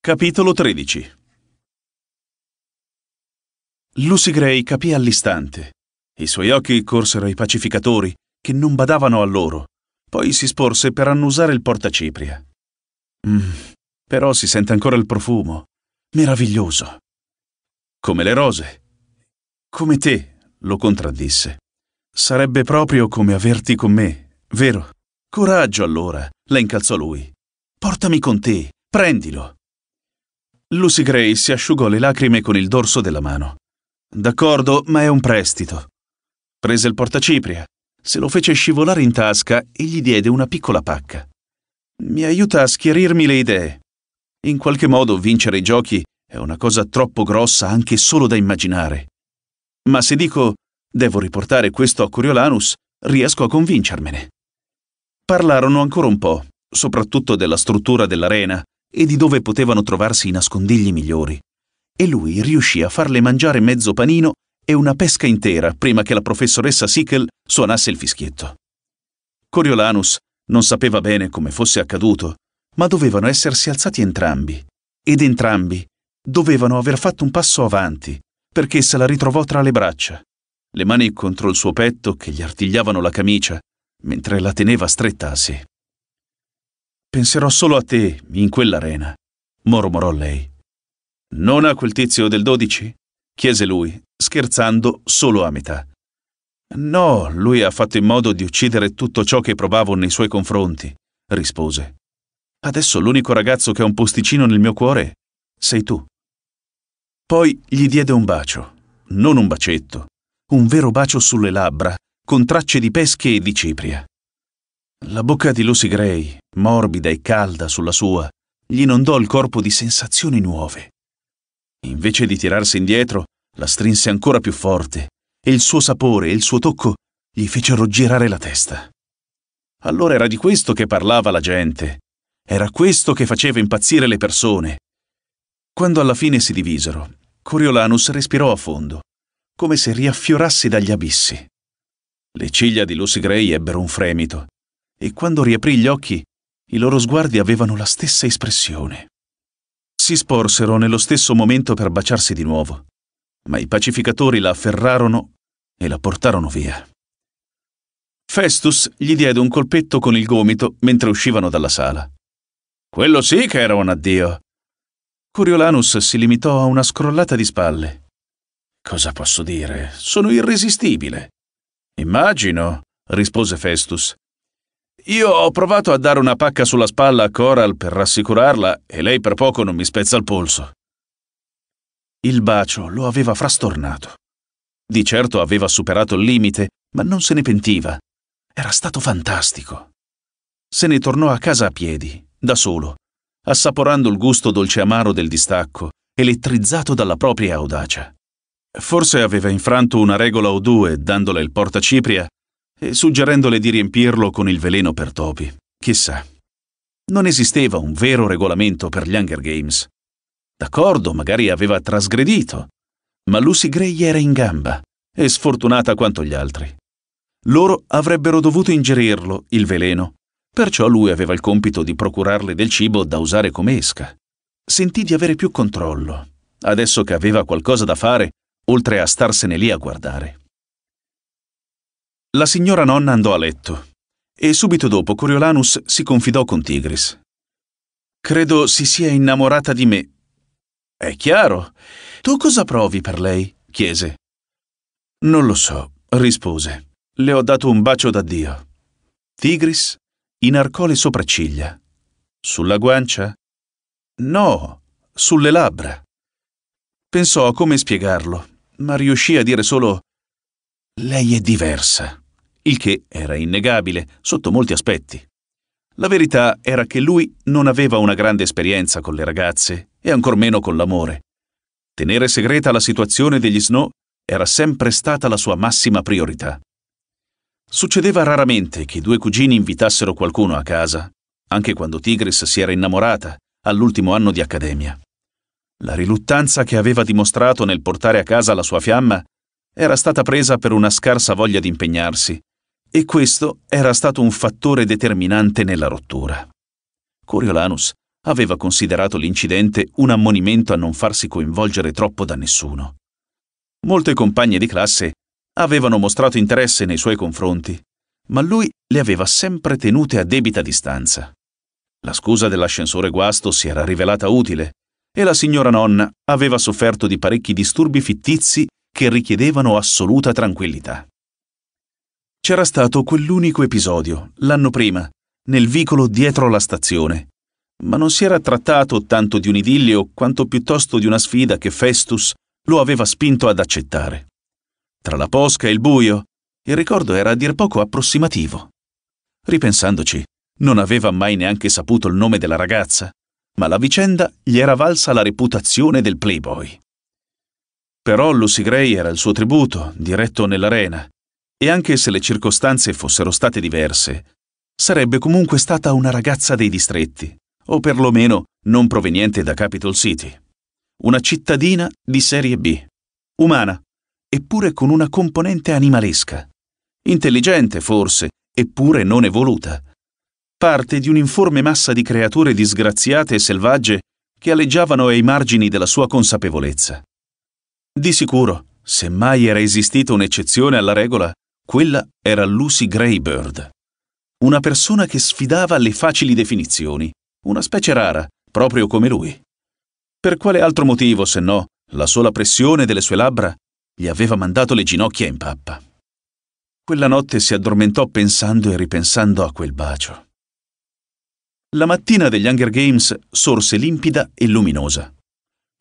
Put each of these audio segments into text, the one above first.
Capitolo 13 Lucy Gray capì all'istante. I suoi occhi corsero ai pacificatori, che non badavano a loro. Poi si sporse per annusare il portacipria. Mm, però si sente ancora il profumo. Meraviglioso. Come le rose. Come te, lo contraddisse. Sarebbe proprio come averti con me, vero? Coraggio allora, la incalzò lui. Portami con te, prendilo. Lucy Gray si asciugò le lacrime con il dorso della mano. D'accordo, ma è un prestito. Prese il portacipria, se lo fece scivolare in tasca e gli diede una piccola pacca. Mi aiuta a schiarirmi le idee. In qualche modo vincere i giochi è una cosa troppo grossa anche solo da immaginare. Ma se dico devo riportare questo a Coriolanus, riesco a convincermene. Parlarono ancora un po', soprattutto della struttura dell'arena, e di dove potevano trovarsi i nascondigli migliori. E lui riuscì a farle mangiare mezzo panino e una pesca intera prima che la professoressa Sickle suonasse il fischietto. Coriolanus non sapeva bene come fosse accaduto, ma dovevano essersi alzati entrambi, ed entrambi dovevano aver fatto un passo avanti, perché se la ritrovò tra le braccia, le mani contro il suo petto che gli artigliavano la camicia, mentre la teneva stretta a sé penserò solo a te in quell'arena, mormorò lei. Non a quel tizio del 12? chiese lui, scherzando solo a metà. No, lui ha fatto in modo di uccidere tutto ciò che provavo nei suoi confronti, rispose. Adesso l'unico ragazzo che ha un posticino nel mio cuore sei tu. Poi gli diede un bacio, non un bacetto, un vero bacio sulle labbra, con tracce di pesche e di cipria. La bocca di Lucy Gray, morbida e calda sulla sua, gli inondò il corpo di sensazioni nuove. Invece di tirarsi indietro, la strinse ancora più forte e il suo sapore e il suo tocco gli fecero girare la testa. Allora era di questo che parlava la gente, era questo che faceva impazzire le persone. Quando alla fine si divisero, Coriolanus respirò a fondo, come se riaffiorasse dagli abissi. Le ciglia di Lucy Gray ebbero un fremito e quando riaprì gli occhi, i loro sguardi avevano la stessa espressione. Si sporsero nello stesso momento per baciarsi di nuovo, ma i pacificatori la afferrarono e la portarono via. Festus gli diede un colpetto con il gomito mentre uscivano dalla sala. Quello sì che era un addio. Coriolanus si limitò a una scrollata di spalle. Cosa posso dire? Sono irresistibile. Immagino, rispose Festus, io ho provato a dare una pacca sulla spalla a Coral per rassicurarla e lei per poco non mi spezza il polso. Il bacio lo aveva frastornato. Di certo aveva superato il limite, ma non se ne pentiva. Era stato fantastico. Se ne tornò a casa a piedi, da solo, assaporando il gusto dolce amaro del distacco, elettrizzato dalla propria audacia. Forse aveva infranto una regola o due dandole il portacipria eh, suggerendole di riempirlo con il veleno per topi. Chissà. Non esisteva un vero regolamento per gli Hunger Games. D'accordo, magari aveva trasgredito, ma Lucy Gray era in gamba e sfortunata quanto gli altri. Loro avrebbero dovuto ingerirlo, il veleno, perciò lui aveva il compito di procurarle del cibo da usare come esca. Sentì di avere più controllo, adesso che aveva qualcosa da fare, oltre a starsene lì a guardare. La signora nonna andò a letto e subito dopo Coriolanus si confidò con Tigris. Credo si sia innamorata di me. È chiaro. Tu cosa provi per lei? chiese. Non lo so, rispose. Le ho dato un bacio d'addio. Tigris inarcò le sopracciglia. Sulla guancia? No, sulle labbra. Pensò a come spiegarlo, ma riuscì a dire solo lei è diversa, il che era innegabile sotto molti aspetti. La verità era che lui non aveva una grande esperienza con le ragazze e ancor meno con l'amore. Tenere segreta la situazione degli Snow era sempre stata la sua massima priorità. Succedeva raramente che i due cugini invitassero qualcuno a casa, anche quando Tigris si era innamorata all'ultimo anno di accademia. La riluttanza che aveva dimostrato nel portare a casa la sua fiamma era stata presa per una scarsa voglia di impegnarsi e questo era stato un fattore determinante nella rottura. Coriolanus aveva considerato l'incidente un ammonimento a non farsi coinvolgere troppo da nessuno. Molte compagne di classe avevano mostrato interesse nei suoi confronti, ma lui le aveva sempre tenute a debita distanza. La scusa dell'ascensore guasto si era rivelata utile e la signora nonna aveva sofferto di parecchi disturbi fittizi che richiedevano assoluta tranquillità. C'era stato quell'unico episodio, l'anno prima, nel vicolo dietro la stazione, ma non si era trattato tanto di un idillio quanto piuttosto di una sfida che Festus lo aveva spinto ad accettare. Tra la posca e il buio, il ricordo era a dir poco approssimativo. Ripensandoci, non aveva mai neanche saputo il nome della ragazza, ma la vicenda gli era valsa la reputazione del playboy. Però Lucy Gray era il suo tributo, diretto nell'arena, e anche se le circostanze fossero state diverse, sarebbe comunque stata una ragazza dei distretti, o perlomeno non proveniente da Capitol City. Una cittadina di serie B, umana, eppure con una componente animalesca. Intelligente, forse, eppure non evoluta. Parte di un'informe massa di creature disgraziate e selvagge che alleggiavano ai margini della sua consapevolezza. Di sicuro, se mai era esistita un'eccezione alla regola, quella era Lucy Greybird. Una persona che sfidava le facili definizioni, una specie rara, proprio come lui. Per quale altro motivo, se no, la sola pressione delle sue labbra gli aveva mandato le ginocchia in pappa. Quella notte si addormentò pensando e ripensando a quel bacio. La mattina degli Hunger Games sorse limpida e luminosa.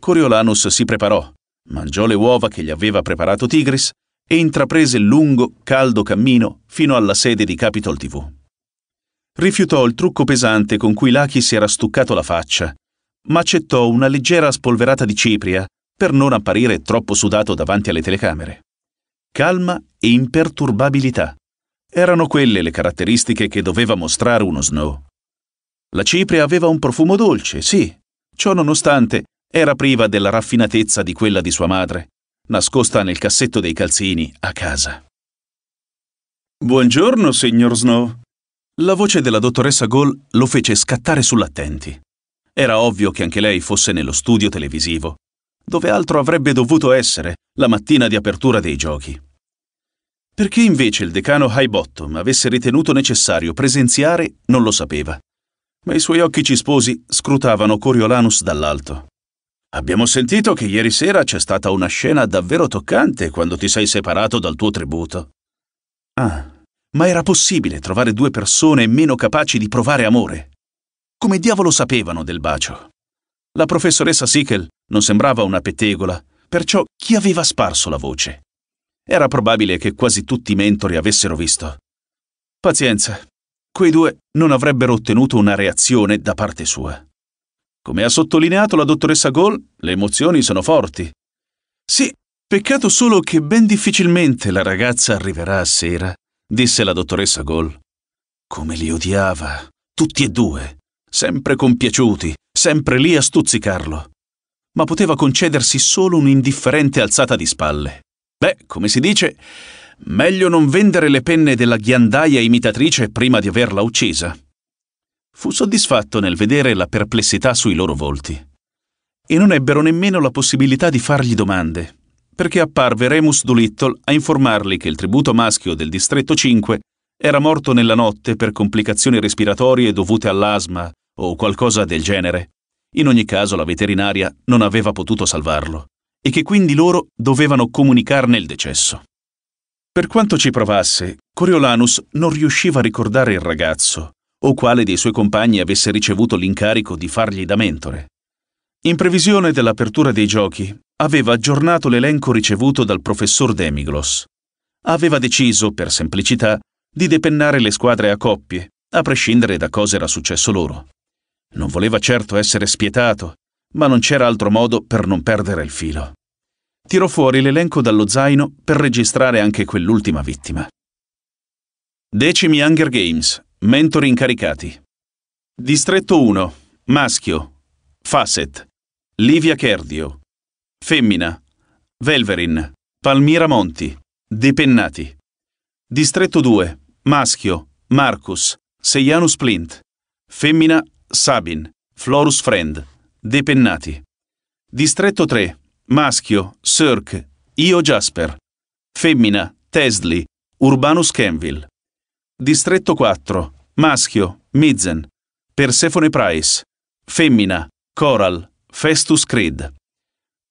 Coriolanus si preparò, mangiò le uova che gli aveva preparato Tigris e intraprese il lungo, caldo cammino fino alla sede di Capitol TV. Rifiutò il trucco pesante con cui Lucky si era stuccato la faccia, ma accettò una leggera spolverata di cipria per non apparire troppo sudato davanti alle telecamere. Calma e imperturbabilità. Erano quelle le caratteristiche che doveva mostrare uno Snow. La cipria aveva un profumo dolce, sì. Ciò nonostante, era priva della raffinatezza di quella di sua madre, nascosta nel cassetto dei calzini a casa. Buongiorno, signor Snow. La voce della dottoressa Gall lo fece scattare sull'attenti. Era ovvio che anche lei fosse nello studio televisivo, dove altro avrebbe dovuto essere la mattina di apertura dei giochi. Perché invece il decano Highbottom avesse ritenuto necessario presenziare non lo sapeva, ma i suoi occhi cisposi scrutavano Coriolanus dall'alto. Abbiamo sentito che ieri sera c'è stata una scena davvero toccante quando ti sei separato dal tuo tributo. Ah, ma era possibile trovare due persone meno capaci di provare amore? Come diavolo sapevano del bacio? La professoressa Sichel non sembrava una pettegola, perciò chi aveva sparso la voce? Era probabile che quasi tutti i mentori avessero visto. Pazienza, quei due non avrebbero ottenuto una reazione da parte sua. Come ha sottolineato la dottoressa Gall, le emozioni sono forti. Sì, peccato solo che ben difficilmente la ragazza arriverà a sera, disse la dottoressa Gall. Come li odiava, tutti e due, sempre compiaciuti, sempre lì a stuzzicarlo. Ma poteva concedersi solo un'indifferente alzata di spalle. Beh, come si dice, meglio non vendere le penne della ghiandaia imitatrice prima di averla uccisa. Fu soddisfatto nel vedere la perplessità sui loro volti. E non ebbero nemmeno la possibilità di fargli domande, perché apparve Remus Doolittle a informarli che il tributo maschio del distretto 5 era morto nella notte per complicazioni respiratorie dovute all'asma o qualcosa del genere. In ogni caso la veterinaria non aveva potuto salvarlo e che quindi loro dovevano comunicarne il decesso. Per quanto ci provasse, Coriolanus non riusciva a ricordare il ragazzo o quale dei suoi compagni avesse ricevuto l'incarico di fargli da mentore. In previsione dell'apertura dei giochi, aveva aggiornato l'elenco ricevuto dal professor Demiglos. Aveva deciso, per semplicità, di depennare le squadre a coppie, a prescindere da cosa era successo loro. Non voleva certo essere spietato, ma non c'era altro modo per non perdere il filo. Tirò fuori l'elenco dallo zaino per registrare anche quell'ultima vittima. Decimi Hunger Games, Mentori incaricati. Distretto 1. Maschio. Facet. Livia Cherdio. Femmina. Velverin. Palmira Monti. Depennati. Distretto 2. Maschio. Marcus. Seianus Plint. Femmina. Sabin. Florus Friend. Depennati. Distretto 3. Maschio. Cirque. Io Jasper. Femmina. Tesli. Urbanus Kenville. Distretto 4. Maschio, Mizen. Persephone Price. Femmina, Coral, Festus Creed.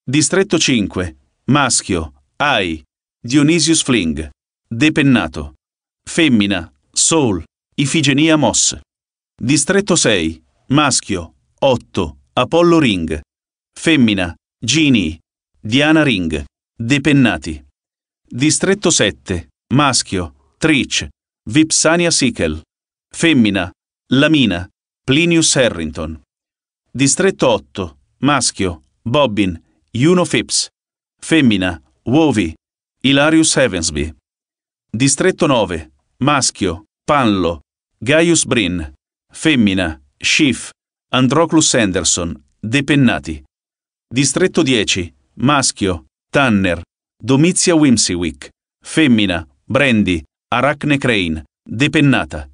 Distretto 5. Maschio, Ai, Dionysius Fling. Depennato. Femmina, Soul, Ifigenia Moss. Distretto 6. Maschio, 8, Apollo Ring. Femmina, Gini, Diana Ring. Depennati. Distretto 7. Maschio, Trich, Vipsania Sickel. Femmina. Lamina. Plinius Harrington. Distretto 8. Maschio. Bobbin. Juno Phipps. Femmina. Wovi. Hilarius Evansby. Distretto 9. Maschio. Panlo. Gaius Brin. Femmina. Schiff. Androclus Anderson. Depennati. Distretto 10. Maschio. Tanner. Domizia Wimsiwick. Femmina. Brandy. Arachne Crane, depennata.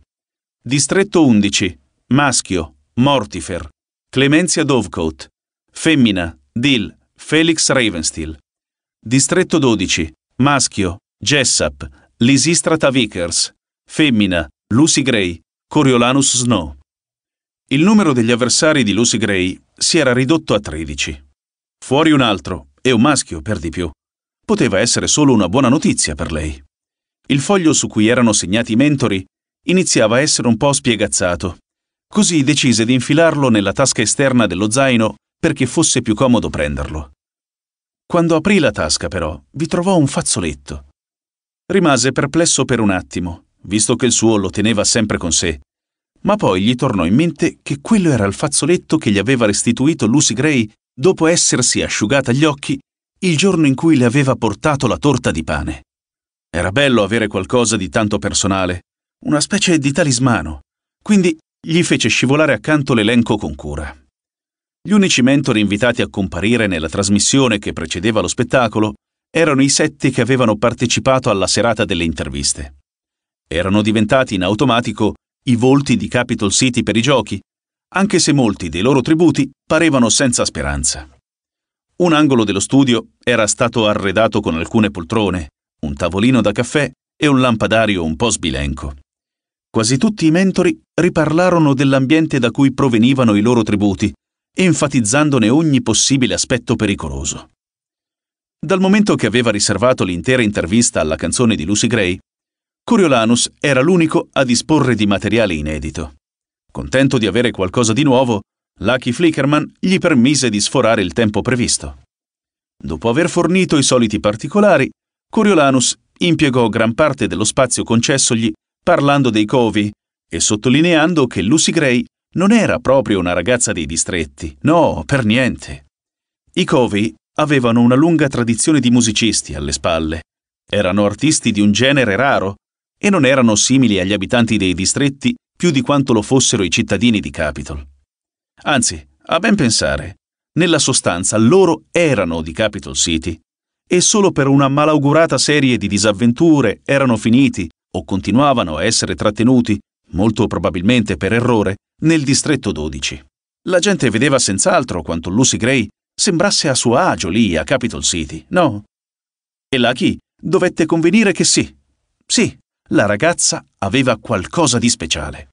Distretto 11, maschio, Mortifer, Clemenzia Dovecote, femmina, Dill, Felix Ravensteel. Distretto 12, maschio, Jessap, Lisistrata Vickers, femmina, Lucy Gray, Coriolanus Snow. Il numero degli avversari di Lucy Gray si era ridotto a 13. Fuori un altro, e un maschio per di più. Poteva essere solo una buona notizia per lei. Il foglio su cui erano segnati i mentori iniziava a essere un po' spiegazzato. Così decise di infilarlo nella tasca esterna dello zaino perché fosse più comodo prenderlo. Quando aprì la tasca, però, vi trovò un fazzoletto. Rimase perplesso per un attimo, visto che il suo lo teneva sempre con sé, ma poi gli tornò in mente che quello era il fazzoletto che gli aveva restituito Lucy Gray dopo essersi asciugata gli occhi il giorno in cui le aveva portato la torta di pane. Era bello avere qualcosa di tanto personale, una specie di talismano, quindi gli fece scivolare accanto l'elenco con cura. Gli unici mentori invitati a comparire nella trasmissione che precedeva lo spettacolo erano i sette che avevano partecipato alla serata delle interviste. Erano diventati in automatico i volti di Capitol City per i giochi, anche se molti dei loro tributi parevano senza speranza. Un angolo dello studio era stato arredato con alcune poltrone, un tavolino da caffè e un lampadario un po' sbilenco. Quasi tutti i mentori riparlarono dell'ambiente da cui provenivano i loro tributi, enfatizzandone ogni possibile aspetto pericoloso. Dal momento che aveva riservato l'intera intervista alla canzone di Lucy Gray, Coriolanus era l'unico a disporre di materiale inedito. Contento di avere qualcosa di nuovo, Lucky Flickerman gli permise di sforare il tempo previsto. Dopo aver fornito i soliti particolari, Coriolanus impiegò gran parte dello spazio concessogli parlando dei covi e sottolineando che Lucy Gray non era proprio una ragazza dei distretti, no, per niente. I covi avevano una lunga tradizione di musicisti alle spalle, erano artisti di un genere raro e non erano simili agli abitanti dei distretti più di quanto lo fossero i cittadini di Capitol. Anzi, a ben pensare, nella sostanza loro erano di Capitol City e solo per una malaugurata serie di disavventure erano finiti o continuavano a essere trattenuti, molto probabilmente per errore, nel distretto 12. La gente vedeva senz'altro quanto Lucy Gray sembrasse a suo agio lì a Capitol City, no? E Lucky dovette convenire che sì. Sì, la ragazza aveva qualcosa di speciale.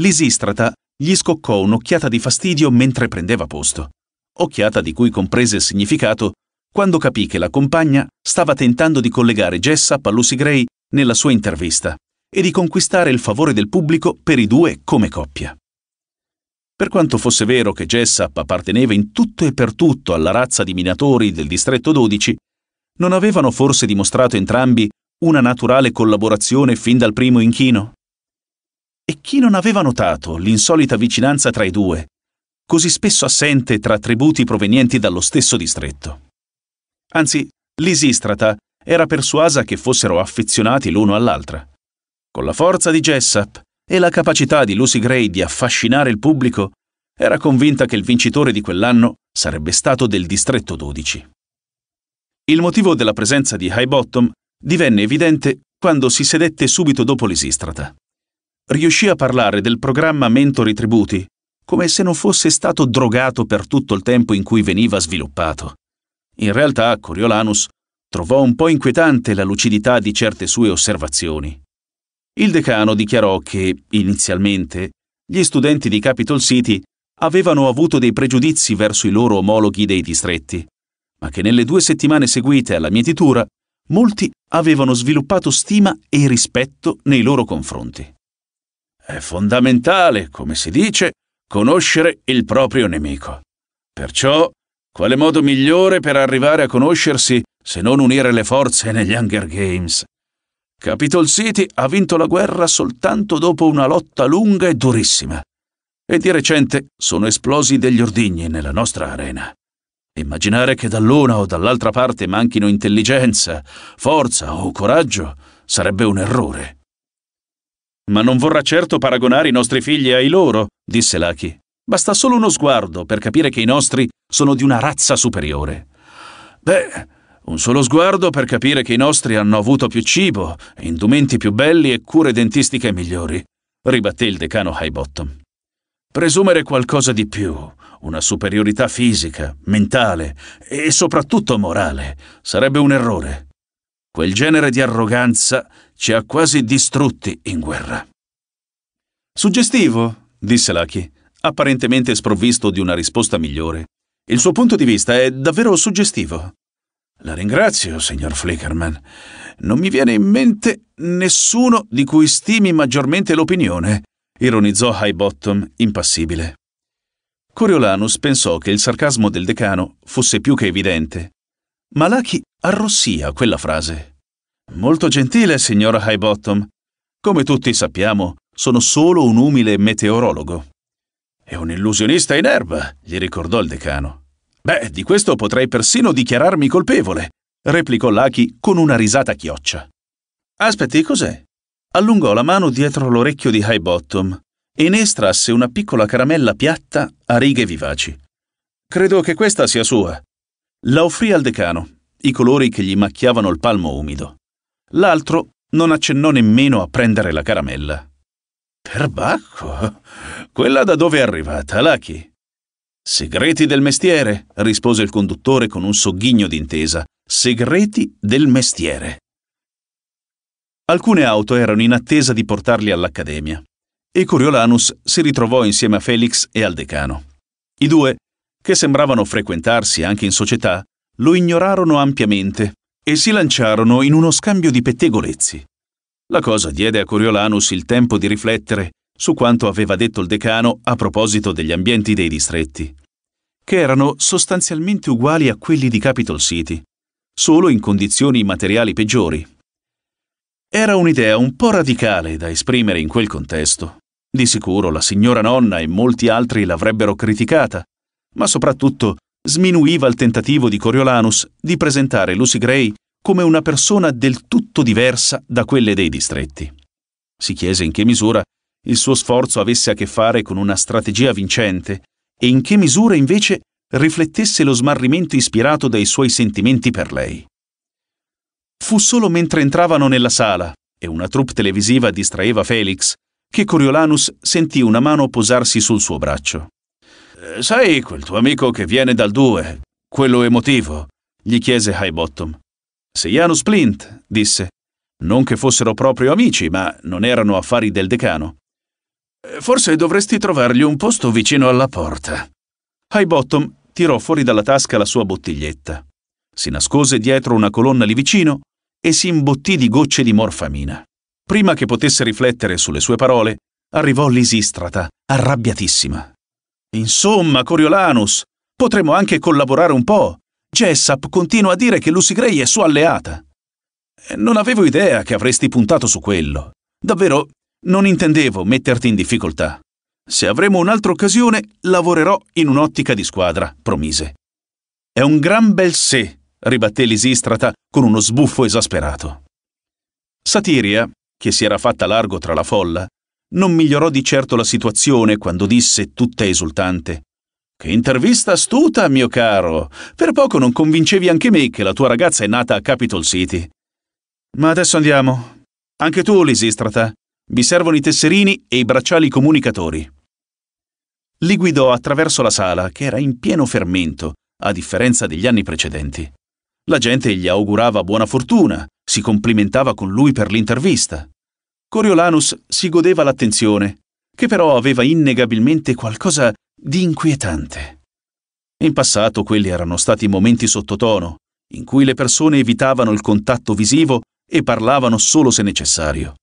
L'isistrata gli scoccò un'occhiata di fastidio mentre prendeva posto. Occhiata di cui comprese il significato quando capì che la compagna stava tentando di collegare Jessup a Lucy Gray nella sua intervista e di conquistare il favore del pubblico per i due come coppia. Per quanto fosse vero che Jessup apparteneva in tutto e per tutto alla razza di minatori del distretto 12, non avevano forse dimostrato entrambi una naturale collaborazione fin dal primo inchino? E chi non aveva notato l'insolita vicinanza tra i due, così spesso assente tra tributi provenienti dallo stesso distretto? Anzi, Lisistrata era persuasa che fossero affezionati l'uno all'altra. Con la forza di Jessup e la capacità di Lucy Gray di affascinare il pubblico, era convinta che il vincitore di quell'anno sarebbe stato del distretto 12. Il motivo della presenza di High Bottom divenne evidente quando si sedette subito dopo Lisistrata. Riuscì a parlare del programma Mentori Tributi come se non fosse stato drogato per tutto il tempo in cui veniva sviluppato. In realtà Coriolanus trovò un po' inquietante la lucidità di certe sue osservazioni. Il decano dichiarò che, inizialmente, gli studenti di Capitol City avevano avuto dei pregiudizi verso i loro omologhi dei distretti, ma che nelle due settimane seguite alla mietitura molti avevano sviluppato stima e rispetto nei loro confronti. È fondamentale, come si dice, conoscere il proprio nemico. Perciò quale modo migliore per arrivare a conoscersi se non unire le forze negli Hunger Games? Capitol City ha vinto la guerra soltanto dopo una lotta lunga e durissima. E di recente sono esplosi degli ordigni nella nostra arena. Immaginare che dall'una o dall'altra parte manchino intelligenza, forza o coraggio sarebbe un errore. Ma non vorrà certo paragonare i nostri figli ai loro, disse Lucky. Basta solo uno sguardo per capire che i nostri sono di una razza superiore. Beh, un solo sguardo per capire che i nostri hanno avuto più cibo, indumenti più belli e cure dentistiche migliori, ribatté il decano Highbottom. Presumere qualcosa di più, una superiorità fisica, mentale e soprattutto morale, sarebbe un errore. Quel genere di arroganza ci ha quasi distrutti in guerra. Suggestivo, disse Lucky, apparentemente sprovvisto di una risposta migliore. Il suo punto di vista è davvero suggestivo. La ringrazio, signor Flickerman. Non mi viene in mente nessuno di cui stimi maggiormente l'opinione, ironizzò Highbottom, impassibile. Coriolanus pensò che il sarcasmo del decano fosse più che evidente. Ma Lucky arrossì a quella frase. Molto gentile, signor Highbottom. Come tutti sappiamo, sono solo un umile meteorologo. È un illusionista in erba, gli ricordò il decano. Beh, di questo potrei persino dichiararmi colpevole, replicò Lucky con una risata chioccia. Aspetti, cos'è? Allungò la mano dietro l'orecchio di High Bottom e ne estrasse una piccola caramella piatta a righe vivaci. Credo che questa sia sua. La offrì al decano, i colori che gli macchiavano il palmo umido. L'altro non accennò nemmeno a prendere la caramella. Perbacco? Quella da dove è arrivata, Lucky? Segreti del mestiere, rispose il conduttore con un sogghigno d'intesa. Segreti del mestiere. Alcune auto erano in attesa di portarli all'accademia e Coriolanus si ritrovò insieme a Felix e al decano. I due, che sembravano frequentarsi anche in società, lo ignorarono ampiamente e si lanciarono in uno scambio di pettegolezzi. La cosa diede a Coriolanus il tempo di riflettere su quanto aveva detto il decano a proposito degli ambienti dei distretti, che erano sostanzialmente uguali a quelli di Capitol City, solo in condizioni materiali peggiori. Era un'idea un po' radicale da esprimere in quel contesto. Di sicuro la signora nonna e molti altri l'avrebbero criticata, ma soprattutto sminuiva il tentativo di Coriolanus di presentare Lucy Gray come una persona del tutto diversa da quelle dei distretti. Si chiese in che misura il suo sforzo avesse a che fare con una strategia vincente e in che misura invece riflettesse lo smarrimento ispirato dai suoi sentimenti per lei. Fu solo mentre entravano nella sala e una troupe televisiva distraeva Felix che Coriolanus sentì una mano posarsi sul suo braccio. Eh, sai quel tuo amico che viene dal 2, quello emotivo? gli chiese Highbottom. Sejanus Splint, disse. Non che fossero proprio amici, ma non erano affari del decano. Eh, forse dovresti trovargli un posto vicino alla porta. Highbottom tirò fuori dalla tasca la sua bottiglietta. Si nascose dietro una colonna lì vicino e si imbottì di gocce di morfamina. Prima che potesse riflettere sulle sue parole, arrivò Lisistrata, arrabbiatissima. Insomma, Coriolanus, potremmo anche collaborare un po'. Jessap continua a dire che Lucy Gray è sua alleata. Eh, non avevo idea che avresti puntato su quello. Davvero, non intendevo metterti in difficoltà. Se avremo un'altra occasione, lavorerò in un'ottica di squadra, promise. È un gran bel sé, ribatté Lisistrata con uno sbuffo esasperato. Satiria, che si era fatta largo tra la folla, non migliorò di certo la situazione quando disse tutta esultante: che intervista astuta, mio caro! Per poco non convincevi anche me che la tua ragazza è nata a Capitol City. Ma adesso andiamo. Anche tu, Lisistrata. Vi servono i tesserini e i bracciali comunicatori. Li guidò attraverso la sala, che era in pieno fermento, a differenza degli anni precedenti. La gente gli augurava buona fortuna, si complimentava con lui per l'intervista. Coriolanus si godeva l'attenzione, che però aveva innegabilmente qualcosa di di inquietante. In passato quelli erano stati momenti sottotono, in cui le persone evitavano il contatto visivo e parlavano solo se necessario.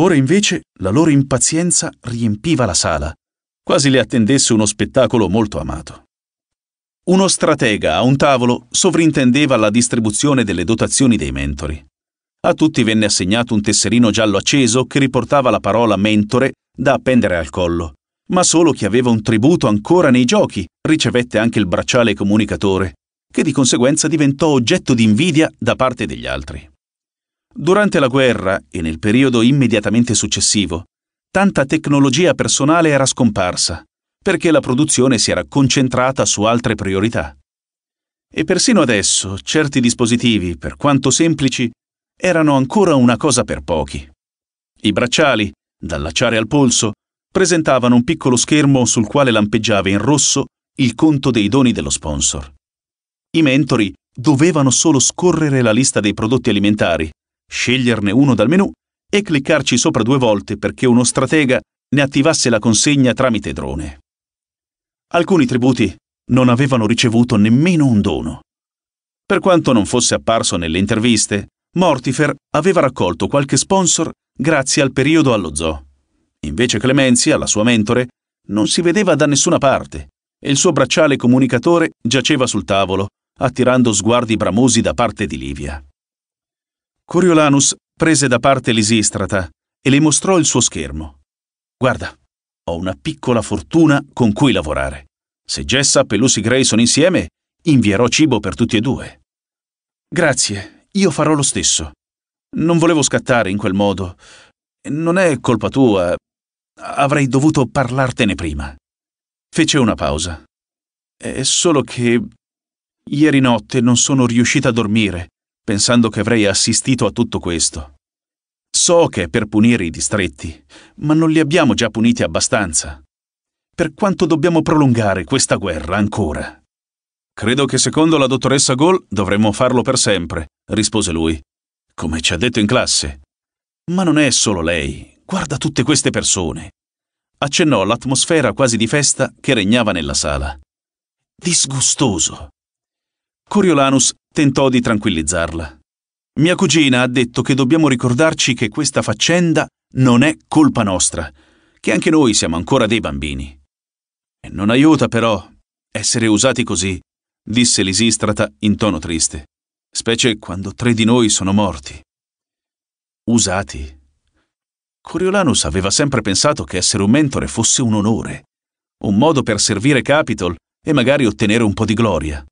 Ora invece la loro impazienza riempiva la sala, quasi le attendesse uno spettacolo molto amato. Uno stratega a un tavolo sovrintendeva la distribuzione delle dotazioni dei mentori. A tutti venne assegnato un tesserino giallo acceso che riportava la parola mentore da appendere al collo ma solo chi aveva un tributo ancora nei giochi ricevette anche il bracciale comunicatore, che di conseguenza diventò oggetto di invidia da parte degli altri. Durante la guerra e nel periodo immediatamente successivo, tanta tecnologia personale era scomparsa, perché la produzione si era concentrata su altre priorità. E persino adesso certi dispositivi, per quanto semplici, erano ancora una cosa per pochi. I bracciali, dall'acciare al polso, presentavano un piccolo schermo sul quale lampeggiava in rosso il conto dei doni dello sponsor. I mentori dovevano solo scorrere la lista dei prodotti alimentari, sceglierne uno dal menu e cliccarci sopra due volte perché uno stratega ne attivasse la consegna tramite drone. Alcuni tributi non avevano ricevuto nemmeno un dono. Per quanto non fosse apparso nelle interviste, Mortifer aveva raccolto qualche sponsor grazie al periodo allo zoo. Invece Clemenzia, la sua mentore, non si vedeva da nessuna parte e il suo bracciale comunicatore giaceva sul tavolo, attirando sguardi bramosi da parte di Livia. Coriolanus prese da parte Lisistrata e le mostrò il suo schermo. Guarda, ho una piccola fortuna con cui lavorare. Se Jessap e Lucy Gray sono insieme, invierò cibo per tutti e due. Grazie, io farò lo stesso. Non volevo scattare in quel modo. Non è colpa tua, Avrei dovuto parlartene prima. Fece una pausa. È solo che ieri notte non sono riuscita a dormire, pensando che avrei assistito a tutto questo. So che è per punire i distretti, ma non li abbiamo già puniti abbastanza. Per quanto dobbiamo prolungare questa guerra ancora? Credo che secondo la dottoressa Gol dovremmo farlo per sempre, rispose lui, come ci ha detto in classe. Ma non è solo lei, Guarda tutte queste persone. Accennò l'atmosfera quasi di festa che regnava nella sala. Disgustoso. Coriolanus tentò di tranquillizzarla. Mia cugina ha detto che dobbiamo ricordarci che questa faccenda non è colpa nostra, che anche noi siamo ancora dei bambini. Non aiuta però essere usati così, disse Lisistrata in tono triste, specie quando tre di noi sono morti. Usati? Coriolanus aveva sempre pensato che essere un mentore fosse un onore, un modo per servire Capitol e magari ottenere un po' di gloria.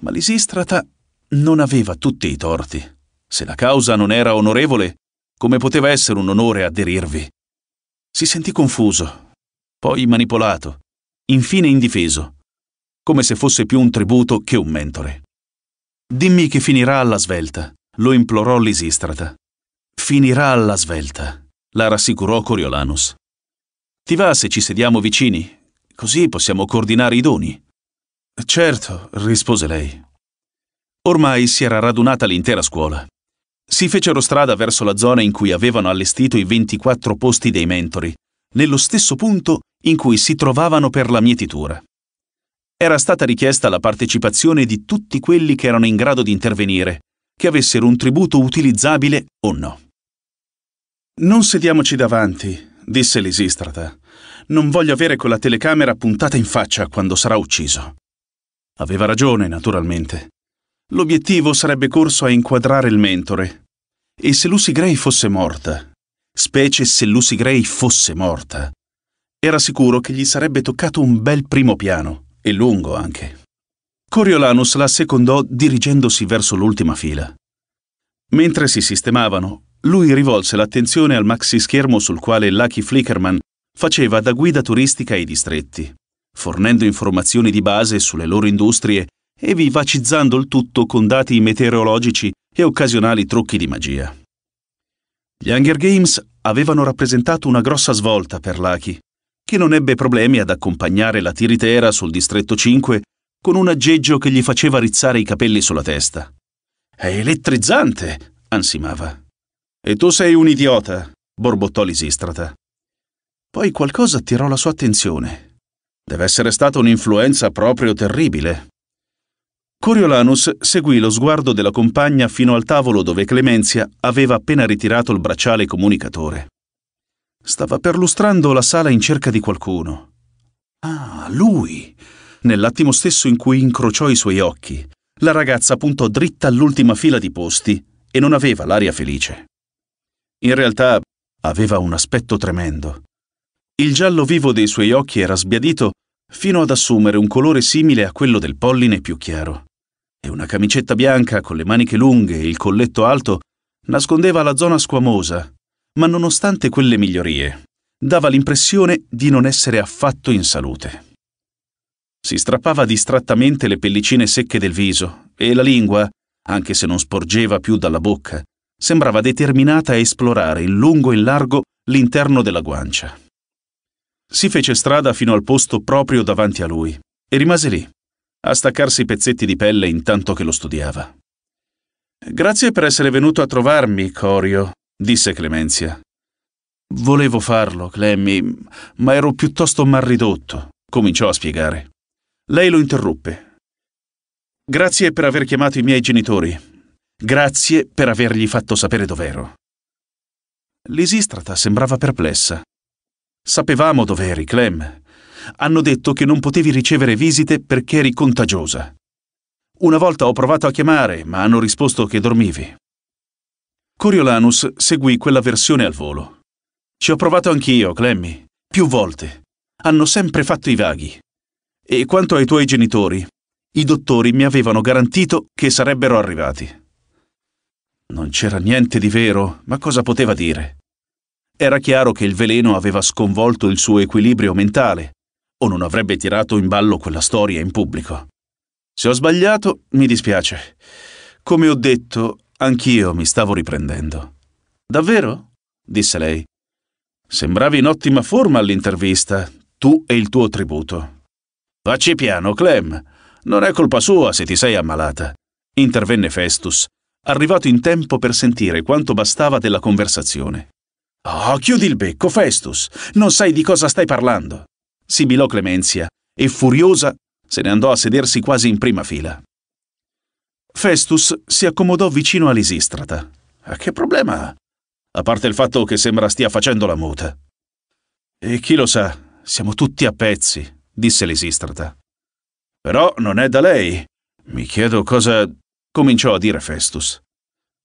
Ma Lisistrata non aveva tutti i torti. Se la causa non era onorevole, come poteva essere un onore aderirvi? Si sentì confuso, poi manipolato, infine indifeso, come se fosse più un tributo che un mentore. Dimmi che finirà alla svelta, lo implorò Lisistrata. Finirà alla svelta la rassicurò Coriolanus. Ti va se ci sediamo vicini? Così possiamo coordinare i doni. Certo, rispose lei. Ormai si era radunata l'intera scuola. Si fecero strada verso la zona in cui avevano allestito i 24 posti dei mentori, nello stesso punto in cui si trovavano per la mietitura. Era stata richiesta la partecipazione di tutti quelli che erano in grado di intervenire, che avessero un tributo utilizzabile o no. Non sediamoci davanti, disse Lisistrata. Non voglio avere quella telecamera puntata in faccia quando sarà ucciso. Aveva ragione, naturalmente. L'obiettivo sarebbe corso a inquadrare il mentore. E se Lucy Gray fosse morta, specie se Lucy Gray fosse morta, era sicuro che gli sarebbe toccato un bel primo piano, e lungo anche. Coriolanus la secondò dirigendosi verso l'ultima fila. Mentre si sistemavano, lui rivolse l'attenzione al maxischermo sul quale Lucky Flickerman faceva da guida turistica ai distretti, fornendo informazioni di base sulle loro industrie e vivacizzando il tutto con dati meteorologici e occasionali trucchi di magia. Gli Hunger Games avevano rappresentato una grossa svolta per Lucky, che non ebbe problemi ad accompagnare la tiritera sul distretto 5 con un aggeggio che gli faceva rizzare i capelli sulla testa. È elettrizzante, ansimava. E tu sei un idiota, borbottò Lisistrata. Poi qualcosa attirò la sua attenzione. Deve essere stata un'influenza proprio terribile. Coriolanus seguì lo sguardo della compagna fino al tavolo dove Clemenzia aveva appena ritirato il bracciale comunicatore. Stava perlustrando la sala in cerca di qualcuno. Ah, lui! Nell'attimo stesso in cui incrociò i suoi occhi, la ragazza puntò dritta all'ultima fila di posti e non aveva l'aria felice. In realtà aveva un aspetto tremendo. Il giallo vivo dei suoi occhi era sbiadito fino ad assumere un colore simile a quello del polline più chiaro, e una camicetta bianca con le maniche lunghe e il colletto alto nascondeva la zona squamosa, ma nonostante quelle migliorie, dava l'impressione di non essere affatto in salute. Si strappava distrattamente le pellicine secche del viso e la lingua, anche se non sporgeva più dalla bocca, sembrava determinata a esplorare in lungo e in largo l'interno della guancia. Si fece strada fino al posto proprio davanti a lui e rimase lì, a staccarsi i pezzetti di pelle intanto che lo studiava. Grazie per essere venuto a trovarmi, Corio, disse Clemenzia. Volevo farlo, Clemmy, ma ero piuttosto malridotto, cominciò a spiegare. Lei lo interruppe. Grazie per aver chiamato i miei genitori. Grazie per avergli fatto sapere dov'ero. Lisistrata sembrava perplessa. Sapevamo dov'eri, Clem. Hanno detto che non potevi ricevere visite perché eri contagiosa. Una volta ho provato a chiamare, ma hanno risposto che dormivi. Coriolanus seguì quella versione al volo. Ci ho provato anch'io, Clemmy, più volte. Hanno sempre fatto i vaghi. E quanto ai tuoi genitori, i dottori mi avevano garantito che sarebbero arrivati. Non c'era niente di vero, ma cosa poteva dire? Era chiaro che il veleno aveva sconvolto il suo equilibrio mentale, o non avrebbe tirato in ballo quella storia in pubblico. Se ho sbagliato, mi dispiace. Come ho detto, anch'io mi stavo riprendendo. Davvero? disse lei. Sembravi in ottima forma all'intervista, tu e il tuo tributo. Facci piano, Clem. Non è colpa sua se ti sei ammalata, intervenne Festus, arrivato in tempo per sentire quanto bastava della conversazione. Oh, chiudi il becco, Festus! Non sai di cosa stai parlando! sibilò Clemenzia e, furiosa, se ne andò a sedersi quasi in prima fila. Festus si accomodò vicino a Lisistrata. Eh, che problema? A parte il fatto che sembra stia facendo la muta. E chi lo sa, siamo tutti a pezzi, disse Lisistrata. Però non è da lei. Mi chiedo cosa cominciò a dire Festus.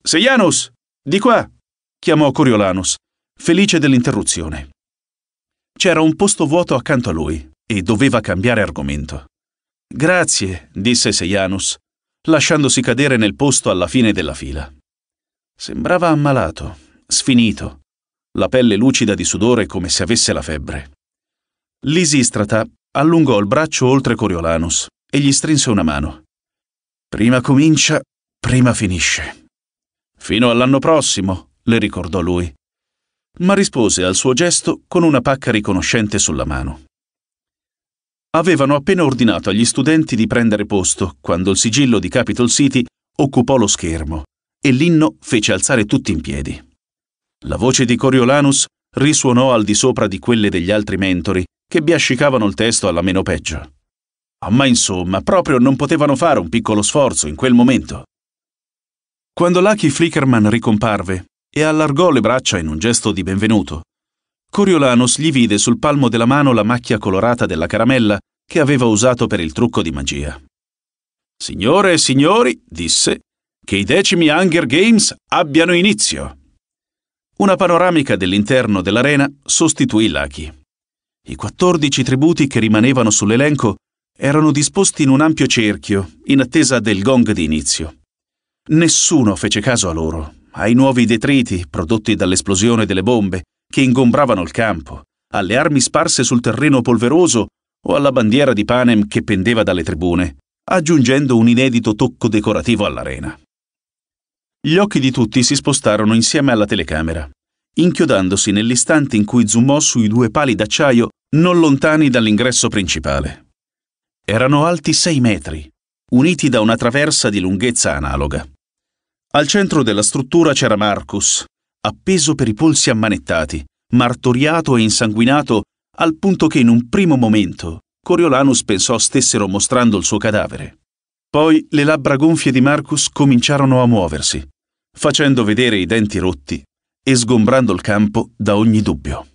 Seianus, di qua! chiamò Coriolanus, felice dell'interruzione. C'era un posto vuoto accanto a lui e doveva cambiare argomento. Grazie, disse Seianus, lasciandosi cadere nel posto alla fine della fila. Sembrava ammalato, sfinito, la pelle lucida di sudore come se avesse la febbre. Lisistrata allungò il braccio oltre Coriolanus e gli strinse una mano. Prima comincia, prima finisce. Fino all'anno prossimo, le ricordò lui. Ma rispose al suo gesto con una pacca riconoscente sulla mano. Avevano appena ordinato agli studenti di prendere posto quando il sigillo di Capitol City occupò lo schermo e l'inno fece alzare tutti in piedi. La voce di Coriolanus risuonò al di sopra di quelle degli altri mentori che biascicavano il testo alla meno peggio. Ah, ma insomma, proprio non potevano fare un piccolo sforzo in quel momento. Quando Lucky Flickerman ricomparve e allargò le braccia in un gesto di benvenuto, Coriolanus gli vide sul palmo della mano la macchia colorata della caramella che aveva usato per il trucco di magia. Signore e signori, disse, che i decimi Hunger Games abbiano inizio. Una panoramica dell'interno dell'arena sostituì Lucky. I 14 tributi che rimanevano sull'elenco erano disposti in un ampio cerchio, in attesa del gong di inizio. Nessuno fece caso a loro, ai nuovi detriti prodotti dall'esplosione delle bombe che ingombravano il campo, alle armi sparse sul terreno polveroso o alla bandiera di Panem che pendeva dalle tribune, aggiungendo un inedito tocco decorativo all'arena. Gli occhi di tutti si spostarono insieme alla telecamera, inchiodandosi nell'istante in cui zoomò sui due pali d'acciaio non lontani dall'ingresso principale erano alti 6 metri, uniti da una traversa di lunghezza analoga. Al centro della struttura c'era Marcus, appeso per i polsi ammanettati, martoriato e insanguinato al punto che in un primo momento Coriolanus pensò stessero mostrando il suo cadavere. Poi le labbra gonfie di Marcus cominciarono a muoversi, facendo vedere i denti rotti e sgombrando il campo da ogni dubbio.